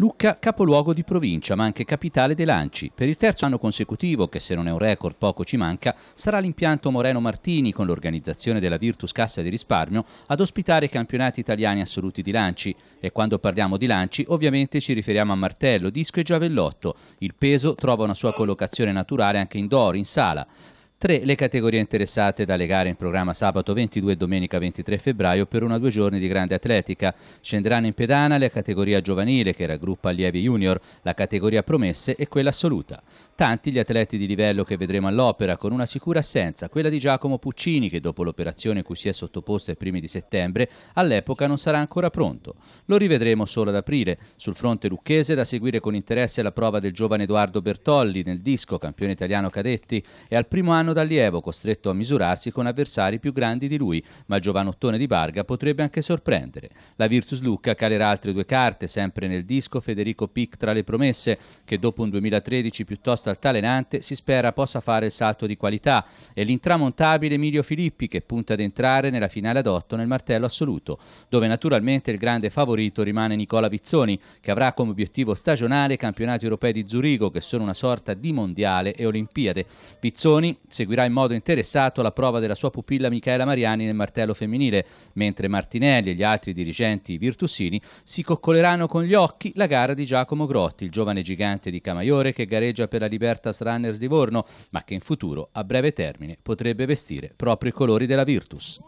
Lucca capoluogo di provincia ma anche capitale dei lanci. Per il terzo anno consecutivo, che se non è un record poco ci manca, sarà l'impianto Moreno Martini con l'organizzazione della Virtus Cassa di Risparmio ad ospitare i campionati italiani assoluti di lanci. E quando parliamo di lanci ovviamente ci riferiamo a martello, disco e giavellotto. Il peso trova una sua collocazione naturale anche indoor, in sala. Tre le categorie interessate dalle gare in programma sabato 22 e domenica 23 febbraio per una o due giorni di grande atletica. Scenderanno in pedana la categoria giovanile che raggruppa allievi junior, la categoria promesse e quella assoluta. Tanti gli atleti di livello che vedremo all'opera con una sicura assenza, quella di Giacomo Puccini che dopo l'operazione cui si è sottoposto ai primi di settembre all'epoca non sarà ancora pronto. Lo rivedremo solo ad aprile. Sul fronte lucchese da seguire con interesse la prova del giovane Edoardo Bertolli nel disco, campione italiano cadetti, e al primo anno Giovanno D'Allievo, costretto a misurarsi con avversari più grandi di lui, ma il Giovanottone di Varga potrebbe anche sorprendere. La Virtus Lucca calerà altre due carte, sempre nel disco Federico Pic tra le promesse, che dopo un 2013 piuttosto altalenante si spera possa fare il salto di qualità, e l'intramontabile Emilio Filippi, che punta ad entrare nella finale ad 8 nel martello assoluto, dove naturalmente il grande favorito rimane Nicola Vizzoni, che avrà come obiettivo stagionale i campionati europei di Zurigo, che sono una sorta di mondiale e olimpiade. Vizzoni seguirà in modo interessato la prova della sua pupilla Michaela Mariani nel martello femminile, mentre Martinelli e gli altri dirigenti virtusini si coccoleranno con gli occhi la gara di Giacomo Grotti, il giovane gigante di Camaiore che gareggia per la Libertas Runners Livorno, ma che in futuro a breve termine potrebbe vestire proprio i colori della Virtus.